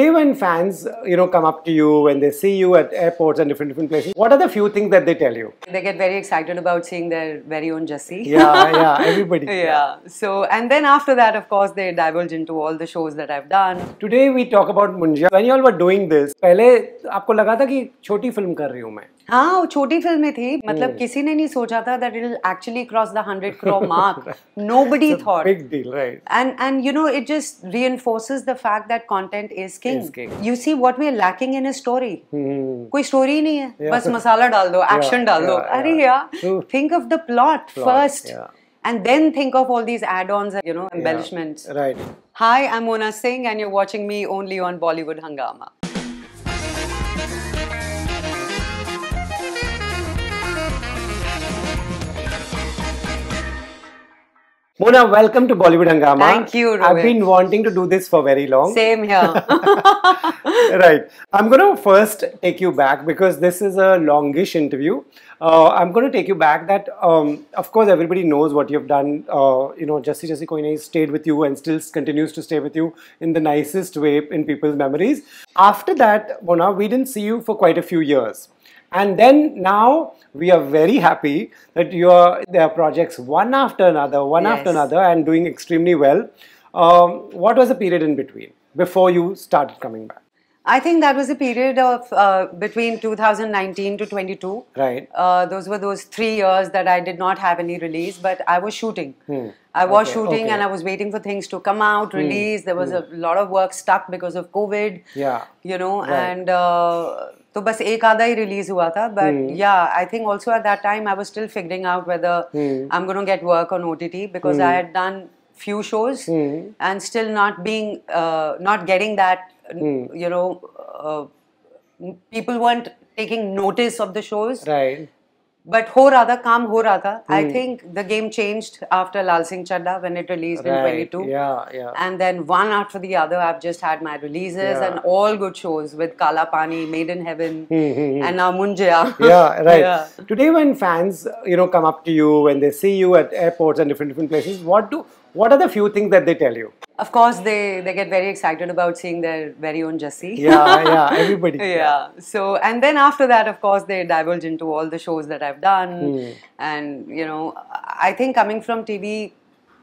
day when fans, you know, come up to you when they see you at airports and different different places, what are the few things that they tell you? They get very excited about seeing their very own Jessie. yeah, yeah, everybody. yeah. So, and then after that, of course, they divulge into all the shows that I've done. Today we talk about Munja. When you all were doing this, पहले आपको लगा था कि छोटी film कर रही हूँ मैं हाँ वो छोटी फिल्में थी मतलब hmm. किसी ने नहीं सोचा था it'll actually cross the hundred crore mark. Nobody thought. Big deal, right? And and you know it just reinforces the fact that content is king. इसके you see what we are lacking in a story कोई story ही नहीं है yeah. बस मसाला डाल दो action डाल दो अरे यार think of the plot first and then think of all these add-ons and you know embellishments yeah, right hi i'm mona singh and you're watching me only on bollywood hangama Mona, welcome to Bollywood Hangama. Thank you. Rohit. I've been wanting to do this for very long. Same here. right. I'm going to first take you back because this is a longish interview. Uh, I'm going to take you back that, um, of course, everybody knows what you've done. Uh, you know, Jesse Jesse Koine stayed with you and still continues to stay with you in the nicest way in people's memories. After that, Mona, we didn't see you for quite a few years. And then now we are very happy that your are projects one after another, one yes. after another, and doing extremely well. Um, what was the period in between before you started coming back? I think that was a period of uh, between 2019 to 22. Right. Uh, those were those three years that I did not have any release, but I was shooting. Hmm. I was okay, shooting okay. and I was waiting for things to come out, hmm. release. Hmm. There was hmm. a lot of work stuck because of COVID. Yeah. You know, right. and. Uh, तो बस एक आधा ही release हुआ था but yeah I think also at that time I was still figuring out whether I am gonna get work on T because I had done few shows and still not being not getting that you know people want taking notice of the shows but ho radha kam ho radha i hmm. think the game changed after lal singh when it released in 22 yeah yeah and then one after the other i've just had my releases and all good shows with kala pani made in heaven hmm, hmm, and now munjya yeah right today when fans you know come up to you when they see you at airports and different different places what do what are the few things that they tell you? Of course, they, they get very excited about seeing their very own Jessie. Yeah, yeah, everybody. yeah. So, and then after that, of course, they divulge into all the shows that I've done. Mm. And, you know, I think coming from TV,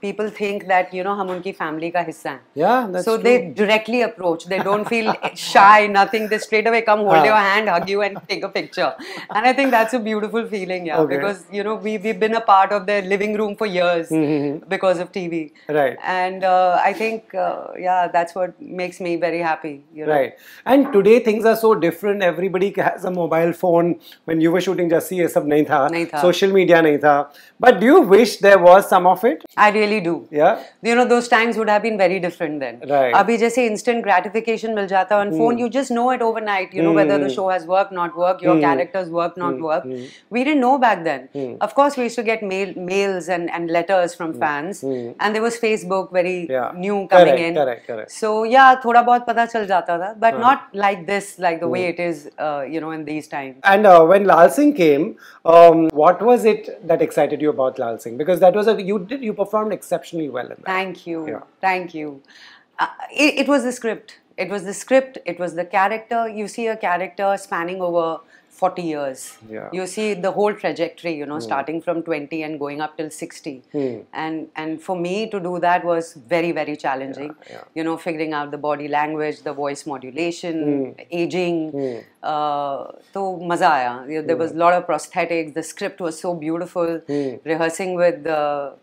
people think that you know हम family ka hissa. yeah that's so true. they directly approach they don't feel shy nothing they straight away come hold ah. your hand hug you and take a picture and I think that's a beautiful feeling yeah okay. because you know we we've been a part of their living room for years mm-hmm. mm-hmm. because of TV right and uh, I think uh, yeah that's what makes me very happy you know right and today things are so different everybody has a mobile phone when you were shooting Jassi ये सब नहीं था, social media नहीं था but do you wish there was some of it I really really do. Yeah. You know, those times would have been very different then. Right. Abhi jaise instant gratification mil jata on mm. phone, hmm. you just know it overnight, you know, whether the hmm. show has worked, not worked, your mm. characters worked, not hmm. worked. We didn't know back then. Of course, we used to get mail, mails and, and letters from fans. And there was Facebook very yeah. new coming correct, in. Correct, correct. So, yeah, thoda bahut pata chal jata tha, but not like this, like the way it is, uh, you know, in these times. And uh, when Lal Singh came, um, what was it that excited you about Lal Singh? Because that was a, you did, you performed exceptionally well in that. Thank you. Yeah. Thank you. Uh, it, it was the script. It was the script. It was the character. You see a character spanning over 40 years. Yeah. You see the whole trajectory, you know, mm. starting from 20 and going up till 60. Mm. And and for me to do that was very very challenging. Yeah, yeah. You know, figuring out the body language, the voice modulation, mm. aging. Hmm. Uh, so mm. uh, mazaya. There hmm. was a lot of prosthetics. The script was so beautiful. Hmm. Rehearsing with the uh,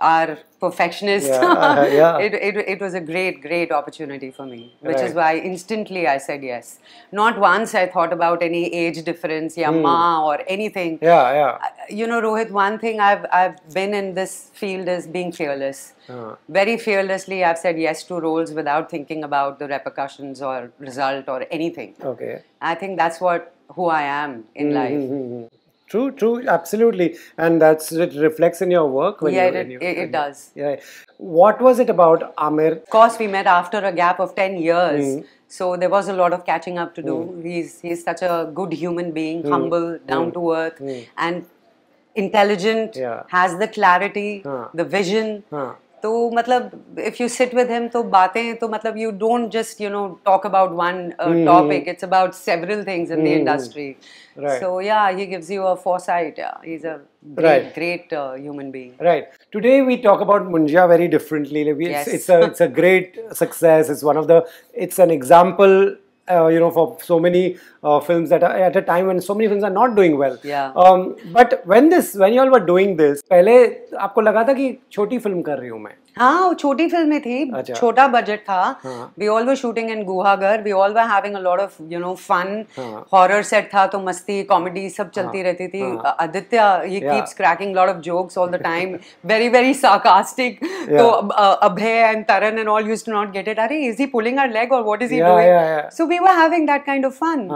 are perfectionist. Yeah, uh, yeah. it, it, it was a great, great opportunity for me, which right. is why instantly I said yes. Not once I thought about any age difference, yeah, mm. ma or anything. Yeah, yeah. Uh, you know, Rohit, one thing I've, I've been in this field is being fearless. Uh. Very fearlessly, I've said yes to roles without thinking about the repercussions or result or anything. Okay. I think that's what who I am in mm -hmm. life. Hmm, hmm, hmm. True, true, absolutely, and that's it reflects in your work. yeah, it, you, it, it does. Yeah. What was it about Amir? Of course, we met after a gap of ten years, mm. so there was a lot of catching up to do. Mm. He's he's such a good human being, mm. humble, down hmm. to earth, hmm. and intelligent. Yeah. Has the clarity, huh. the vision. Huh तो मतलब if you sit with him तो बातें तो मतलब you don't just you know talk about one topic it's about several things in the industry so yeah he gives you a foresight yeah. he's a great, great uh, human being right today we talk about munja very differently yes. it's a great success it's one of the it's an example uh, you know, for so many uh, films that are at a time when so many films are not doing well. Yeah. Um, but when this, when you all were doing this, पहले आपको लगा था कि छोटी film कर रही हूँ मैं. हाँ वो छोटी फिल्में थी अच्छा। छोटा बजट था we all were shooting in Guhagar we all were having a lot of you know fun horror set था तो मस्ती कॉमेडी सब हाँ। चलती हाँ, रहती थी हाँ। Aditya he keeps cracking lot of jokes all the time very very sarcastic तो Abhay and Taran and all used to not get it अरे is he pulling our leg और what is he doing so we were having that kind of fun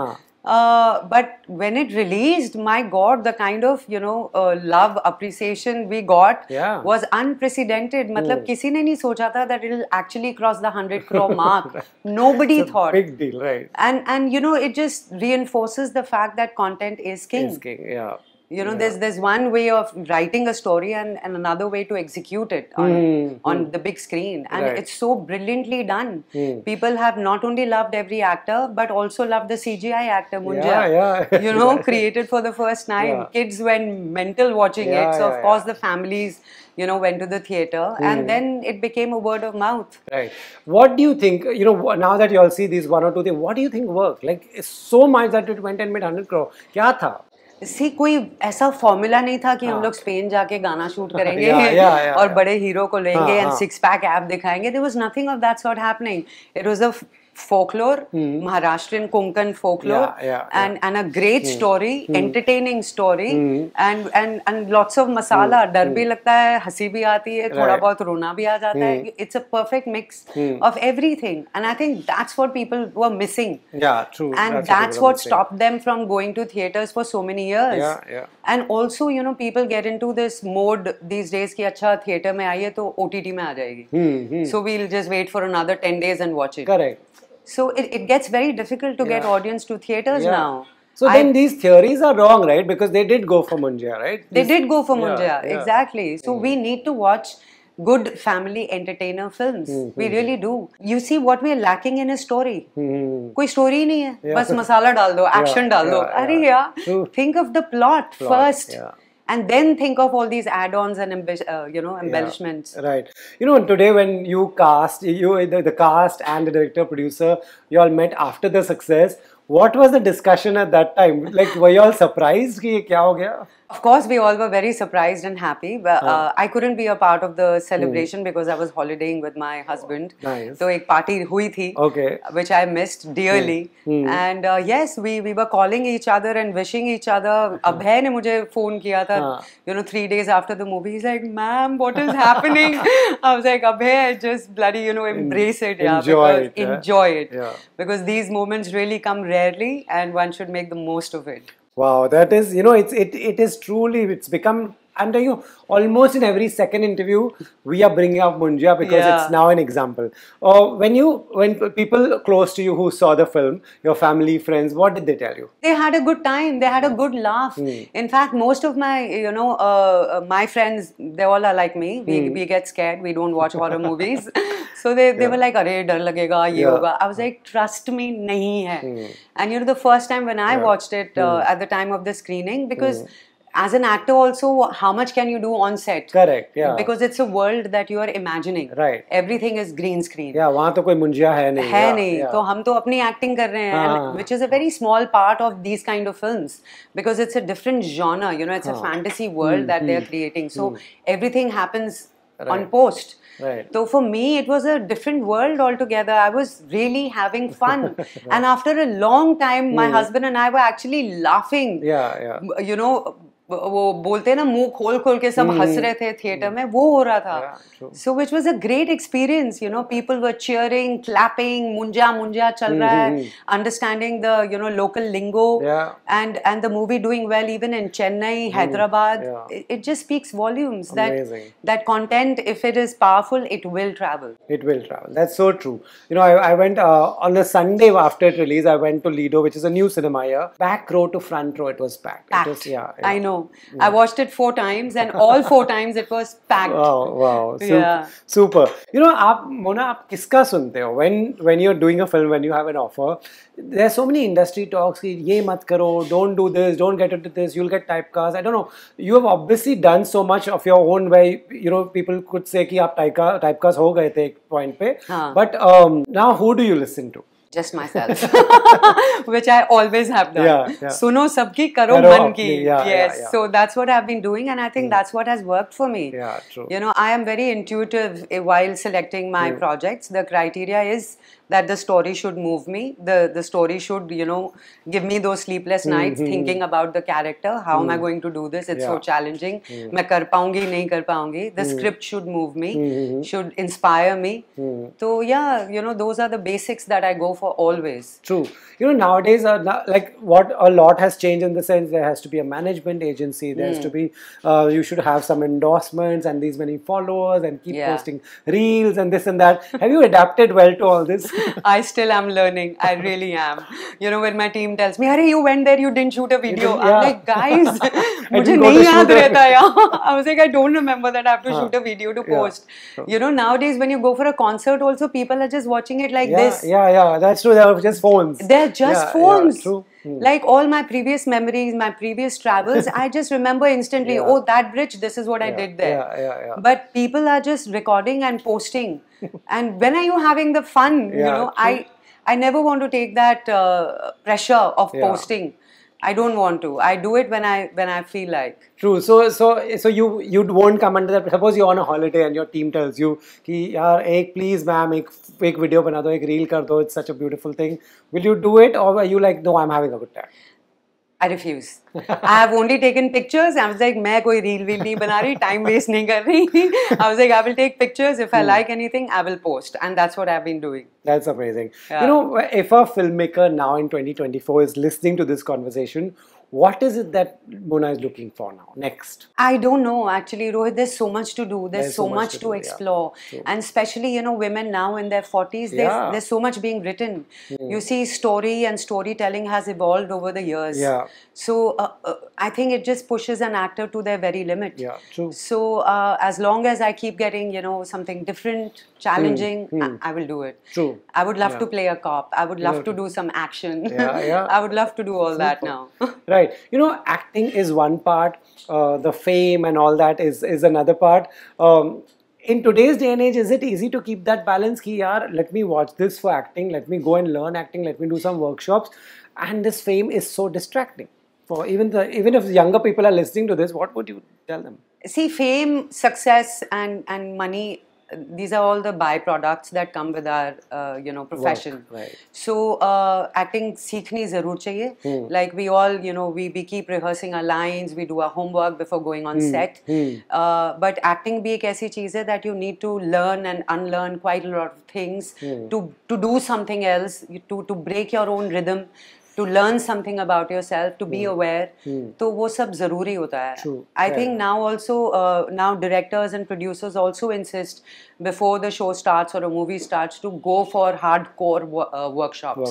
Uh, but when it released, my God, the kind of you know uh, love appreciation we got yeah. was unprecedented. मतलब किसी ने नहीं सोचा था that it'll actually cross the hundred crore mark. Nobody it's a thought. Big deal, right? And and you know it just reinforces the fact that content is king. Is king, yeah you know yeah. there's there's one way of writing a story and, and another way to execute it on, mm. on mm. the big screen and right. it's so brilliantly done mm. people have not only loved every actor but also loved the cgi actor munja yeah, yeah. you know created for the first time kids went mental watching it so of course the families you know went to the theater and hmm. then it became a word of mouth right what do you think you know now that you all see these one or two things what do you think worked like so much that it went and made 100 crore kya tha सी कोई ऐसा formula नहीं था कि हाँ. हम लोग Spain जाके गाना शूट करेंगे या, या, या, और बड़े हीरो को लेंगे एंड सिक्स पैक ऐप दिखाएंगे there was nothing of that sort happening it was a folklore, mm. Maharashtrian Konkan folklore, yeah, yeah, yeah. and and a great mm. story, mm. entertaining story, mm. and and and lots of masala. mm. mm. darbi डर भी लगता है, हंसी भी आती है, थोड़ा बहुत रोना भी आ जाता hai It's a perfect mix mm. of everything, and I think that's what people were missing. Yeah, true. And that's, that's what what stopped them from going to theaters for so many years. Yeah, yeah. And also, you know, people get into this mode these days कि अच्छा theatre में आई है तो OTT में आ जाएगी. So we'll just wait for another 10 days and watch it. Correct. So it, it gets very difficult to yeah. get audience to theaters yeah. now. So I, then these theories are wrong, right? Because they did go for Munjia, right? They did go for Munjia, yeah, exactly. So mm. we mm-hmm. need to watch good family entertainer films. Mm-hmm. We really do. You see what we are lacking in a story. Mm-hmm. कोई story नहीं है. बस मसाला डाल दो, action डाल दो. अरे यार, think of the plot, plot first. Yeah and then think of all these add-ons and uh, you know embellishments yeah, right you know today when you cast you the, the cast and the director producer you all met after the success what was the discussion at that time like were you all surprised ki kya ho gaya of course, we all were very surprised and happy. But oh. uh, I couldn't be a part of the hmm. celebration because I was holidaying with my husband. Nice. So, a party hui thi, okay. which I missed dearly. Hmm. Hmm. And uh, yes, we we were calling each other and wishing each other. Abhay ne mujhe phone kiya tha. You know, three days after the movie, he's like, "Ma'am, what is happening?" I was like, "Abhay, just bloody you know, embrace it, yeah, enjoy because, it, yeah. enjoy it, yeah. because these moments really come rarely, and one should make the most of it." Wow, that is, you know, it's it it is truly it's become I'm telling you, almost in every second interview, we are bringing up Munjia because yeah. it's now an example. Or uh, when you, when people close to you who saw the film, your family, friends, what did they tell you? They had a good time. They had a good laugh. Mm. In fact, most of my, you know, uh, uh, my friends, they all are like me. We, mm. we get scared. We don't watch horror movies. So they, they yeah. were like, "Arey, dar lagega, ye yeah. hoga." I was like, "Trust me, nahi hai." Hmm. And you know, the first time when I yeah. watched it uh, hmm. at the time of the screening, because hmm. as an actor, also, how much can you do on set? Correct. Yeah. Because it's a world that you are imagining. Right. Everything is green screen. Yeah. वहाँ तो कोई मुंजिया है नहीं. है नहीं. तो हम तो अपनी acting कर रहे हैं, which is a very small part of these kind of films because it's a different genre. You know, it's a fantasy world that they are creating. So everything happens on post. Right. So for me, it was a different world altogether. I was really having fun. right. And after a long time, my husband and I were actually laughing. Yeah, yeah. You know, वो बोलते हैं ना मुंह खोल खोल के सब हम्म, हंस रहे थे थिएटर में वो हो रहा था so which was a great experience you know people were cheering clapping Munjya Munjya चल रहा है understanding the you know local lingo and and the movie doing well even in Chennai Hyderabad it just speaks volumes that that content if it is powerful it will travel it will travel that's so true you know I went on a Sunday after it release I went to ludo which is a new cinema here back row to front row it was packed it It yeah I know film. Yeah. I watched it four times, and all four times it was packed. Wow, wow, super, yeah. super. You know, aap, Mona, aap kiska sunte ho? When when you're doing a film, when you have an offer, there's so many industry talks. Ki, Ye mat karo, don't do this, don't get into this, you'll get typecast. I don't know. You have obviously done so much of your own way. You know, people could say ki aap typecast ho gaye the ek point pe. Haan. But um, now, who do you listen to? just myself, which I always have done. Yeah, yeah. Suno sabki karo, karo man ki. Yeah, yes. Yeah, so that's what I've been doing, and I think hmm. that's what has worked for me. Yeah, true. You know, I am very intuitive eh, while selecting my hmm. projects. The criteria is that the story should move me the the story should you know give me those sleepless nights mm-hmm. thinking about the character how mm-hmm. am i mm. going to do this it's yeah. so challenging mm-hmm. main kar paungi nahi the mm. script should move me mm-hmm. should inspire me so mm. yeah you know those are the basics that i go for always true you know nowadays uh, like what a lot has changed in the sense there has to be a management agency there has to be uh, you should have some endorsements and these many followers and keep yeah. posting reels and this and that have you adapted well to all this I still am learning. I really am. You know, when my team tells me, "Hey, you went there, you didn't shoot a video," yeah. I'm like, "Guys, मुझे नहीं याद रहता यार." I was like, "I don't remember that I have to huh. shoot a video to post." Yeah. You know, nowadays when you go for a concert, also people are just watching it like yeah, this. Yeah, yeah, that's true. They're just phones. They're just phones. true. Mm. Like all my previous memories, my previous travels, I just remember instantly, yeah. oh, that bridge, this is what yeah. I did there. Yeah, but people are just recording and posting. and when are you having the fun? you know, true. I I never want to take that uh, pressure of posting. I don't want to. I do it when I when I feel like. True. So so so you you won't come under that. Suppose you're on a holiday and your team tells you "Hey, यार एक please ma'am make एक video बना do एक reel कर दो. It's such a beautiful thing. Will you do it or are you like no I'm having a good time? I refuse. I have only taken pictures. I was like, मैं कोई reel wheel नहीं बना रही, time waste नहीं I was like, I will take pictures. If I hmm. like anything, I will post, and that's what I've been doing. That's amazing. You know, if a filmmaker now in 2024 is listening to this conversation, what is it that Mona is looking for now? Next. I don't know actually, Rohit. There's so much to do. There's, there's so, so, much, much to, do, explore. Yeah. And especially, you know, women now in their 40s, yeah. there's, so much being written. Hmm. You see, story and storytelling has evolved over the years. Yeah. So uh, uh, I think it just pushes an actor to their very limit. Yeah, true. So uh, as long as I keep getting, you know, something different, hmm. challenging, I, hmm. I, will do it. True. I would love yeah. to play a cop. I would love to do some action. Yeah, yeah. I would love to do all Super. that now. right. right you know acting is one part uh, the fame and all that is is another part um, in today's day and age is it easy to keep that balance Here, let me watch this for acting let me go and learn acting let me do some workshops and this fame is so distracting for even the even if younger people are listening to this what would you tell them see fame success and and money these are all the byproducts that come with our uh, you know profession Work, right. so uh, acting seekhni zarur chahiye hmm. like we all you know we, we keep rehearsing our lines we do our homework before going on hmm. set hmm. Uh, but acting bhi ek aisi cheez hai that you need to learn and unlearn quite a lot of things hmm. to to do something else to to break your own rhythm to learn something about yourself to be aware तो वो सब ज़रूरी होता है I think now also now directors and producers also insist before the show start और a movie start to go for hard core workshop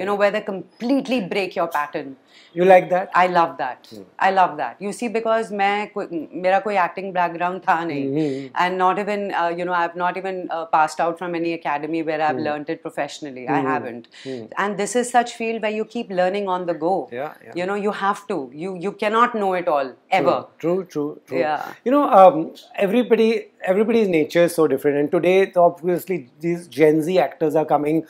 you know whether completely break your pattern you like that? I love that. Hmm. I love that. You see, because मैं मेरा कोई acting background था नहीं, hmm, hmm, hmm. and not even uh, you know I've not even uh, passed out from any academy where I've hmm. learned it professionally. Hmm. I haven't. And this is such field where you keep learning on the go. Yeah, yeah. You know, you have to. You you cannot know it all ever. True, true, true. Yeah. You know, um, everybody everybody's nature is so different, and today obviously these Gen Z actors are coming.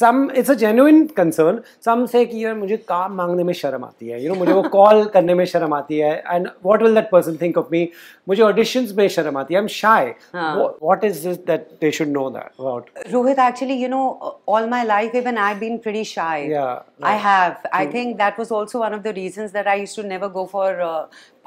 Some it's a genuine concern some say कि यार मुझे काम मांगने में शर्म आती है you you no know, मुझे वो कॉल करने में शर्म आती है and what will that person think of me मुझे ऑडिशंस में शर्म आती है I am shy what is this that they should know that about Rohit actually you know all my life even I have been pretty shy I have I think that was also one of the reasons that I used to never go for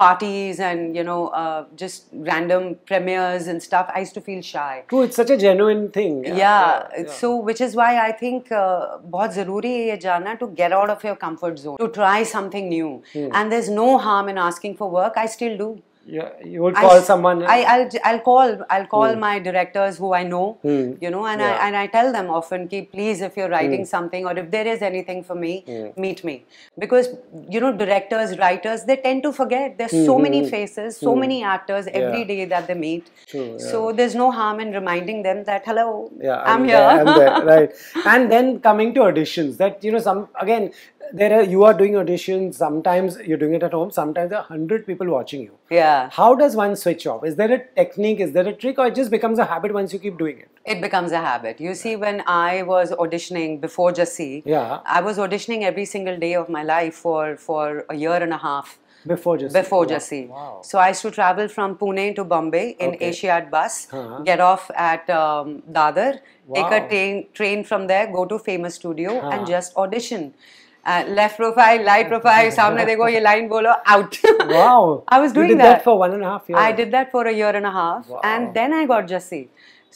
parties and you know uh, just random premieres and stuff, I used to feel shy. True, it's such a genuine thing. Yeah. yeah, yeah. So which is why I think uh, बहुत ज़रूरी है ये जानना to get out of your comfort zone, to try something new. Hmm. And there's no harm in asking for work. I still do you, you would call I, someone I, I'll, I'll call I'll call hmm. my directors who I know hmm. you know and yeah. I and I tell them often keep please if you're writing hmm. something or if there is anything for me meet me because you know directors writers they tend to forget there's so many faces so many actors every yeah. day that they meet True, yeah. so there's no harm in reminding them that hello I'm, I'm, here there, I'm there. right and then coming to auditions that you know some again there are, you are doing auditions sometimes you're doing it at home sometimes there are 100 people watching you yeah how does one switch off is there a technique is there a trick or it just becomes a habit once you keep doing it it becomes a habit you see when i was auditioning before Jesse, yeah i was auditioning every single day of my life for for a year and a half before Jesse. Before wow. Wow. So I used to travel from Pune to Bombay in okay. Asiad bus, uh-huh. get off at um, Dadar, wow. take a train, train from there, go to Famous Studio, uh-huh. and just audition. Uh, left profile, light profile. सामने देखो ये line बोलो out. wow i was doing you did that. for one and a half year i did that for a year and a half and then i got jassi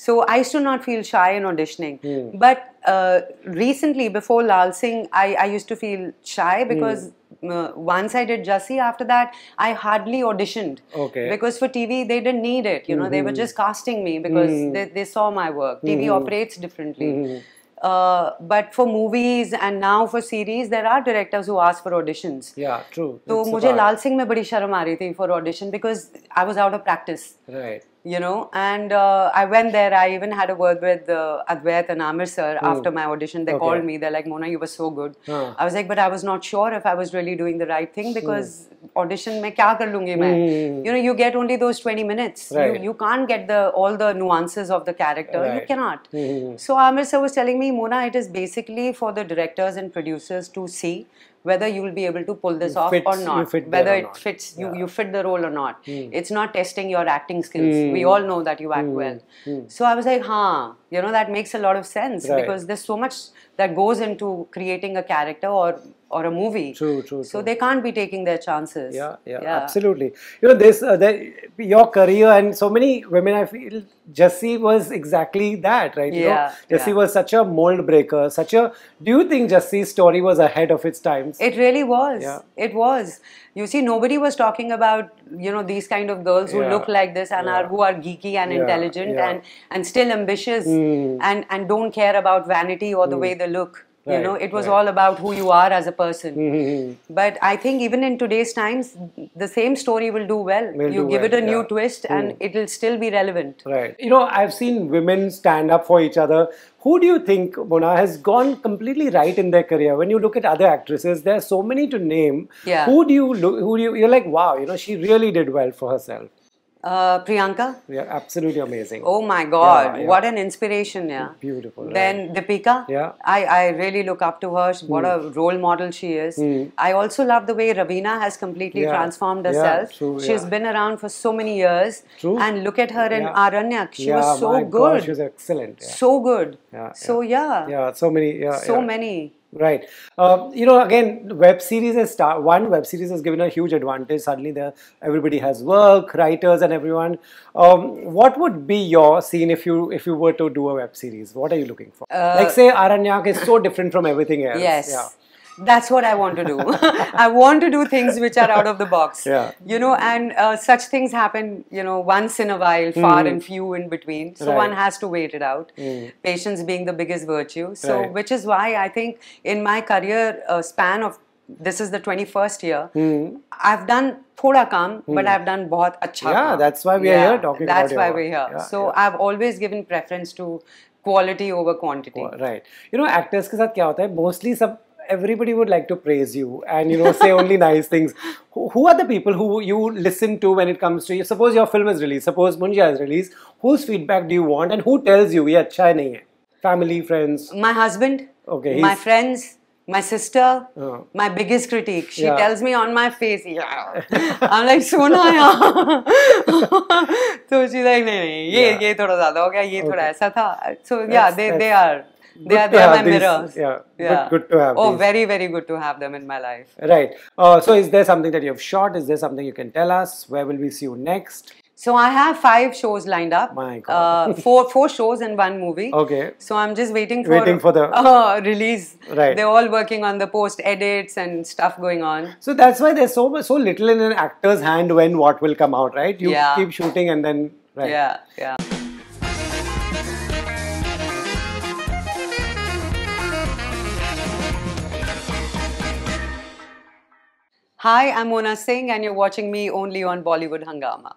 so i used to not feel shy in auditioning hmm. but uh, recently before lal singh i i used to feel shy hmm. because Uh, once I did Jassi, after that, I hardly auditioned. Okay. Because for TV, they didn't need it. You know, mm-hmm. they were mm-hmm. just casting me because mm-hmm. they, they saw my work. TV mm-hmm. operates differently. Mm-hmm. Uh, but for movies and now for series, there are directors who ask for auditions. Yeah, true. So मुझे लाल सिंह में बड़ी शर्म आ रही थी for audition because I was out of practice. Right you know and uh, i went there i even had a word with uh, advait and amir sir mm. after my audition they okay. called me they're like mona you were so good i was like but i was not sure if i was really doing the right thing hmm. because mm. audition mein kya kar lungi main mm. you know you get only those 20 minutes right. you, you can't get the all the nuances of the character right. you cannot mm. so amir sir was telling me mona it is basically for the directors and producers to see whether you'll be able to pull this off fits, or not, whether it not. fits yeah. you, you fit the role or not. Mm. It's not testing your acting skills. Mm. We all know that you act mm. well. Hmm. So I was like, huh, you know, that makes a lot of sense right. because there's so much that goes into creating a character or or a movie. True, true. So true. they can't be taking their chances. Yeah, yeah, yeah. absolutely. You know, this uh, the, your career and so many women. I feel Jessie was exactly that, right? You yeah, Jessie yeah. was such a mold breaker. Such a. Do you think Jessie's story was ahead of its times? It really was. Yeah. it was. You see, nobody was talking about you know these kind of girls who look like this and are who are geeky and intelligent and and still ambitious mm. and and don't care about vanity or the mm. way they look. Right, you know, it was right. all about who you are as a person. Mm-hmm. But I think even in today's times, the same story will do well. Will you do give well, mm. it a yeah. new twist and it'll still be relevant. Right. You know, I've seen women stand up for each other. Who do you think, Mona, has gone completely right in their career? When you look at other actresses, there are so many to name. Yeah. Who do you look, who do you, you're like, wow, you know, she really did well for herself uh, Priyanka? Yeah, absolutely amazing. Oh my God, yeah, yeah. what an inspiration! Yeah, beautiful. Then Deepika. Yeah, I, I really look up to her. What mm. a hmm. role model she is. Mm. I also love the way Ravina has completely yeah. transformed herself. True, She's been around for so many years. True. And look at her in Aranyak. She was so good. God, she was excellent. So good. Yeah, so yeah. Yeah, so many. Yeah, so many. Right. Um, you know, again, web series has start one web series has given a huge advantage. Suddenly, the, everybody has work, writers, and everyone. Um, what would be your scene if you if you were to do a web series? What are you looking for? Uh, like, say, Aranyak is so different from everything else. Yes. Yeah that's what I want to do. I want to do things which are out of the box. Yeah. You know, and uh, such things happen, you know, once in a while, far mm. and few in between. So right. one has to wait it out. Mm. Patience being the biggest virtue. So, right. which is why I think in my career uh, span of this is the 21st year. Mm. I've done thoda kam, mm. but hmm. I've done bahut acha Yeah, that's why we yeah, are here talking that's why we're here. Yeah, so yeah. I've always given preference to quality over quantity. Right. You know, actors के साथ क्या होता है Mostly सब everybody would like to praise you and you know say only nice things who, who, are the people who you listen to when it comes to you suppose your film is released suppose munja is released whose feedback do you want and who tells you Yeah, acha nahi hai family friends my husband okay my friends my sister uh, my biggest critique she yeah. tells me on my face yeah i'm like sona ya. so she's like nahi nahi ye yeah. ye thoda zyada ho gaya ye thoda aisa tha so yeah that's, they that's, they are they are they're my these, mirrors. Yeah, yeah. Good, good to have. Oh, these. very very good to have them in my life. Right. Uh, so, is there something that you've shot? Is there something you can tell us? Where will we see you next? So I have five shows lined up. My uh, God. Uh, four four shows and one movie. Okay. So I'm just waiting for waiting for the uh, release. Right. They're all working on the post edits and stuff going on. So that's why there's so so little in an actor's hand when what will come out, right? You yeah. keep shooting and then right. Yeah. Yeah. Hi, I'm Mona Singh, and you're watching me only on Bollywood Hangama.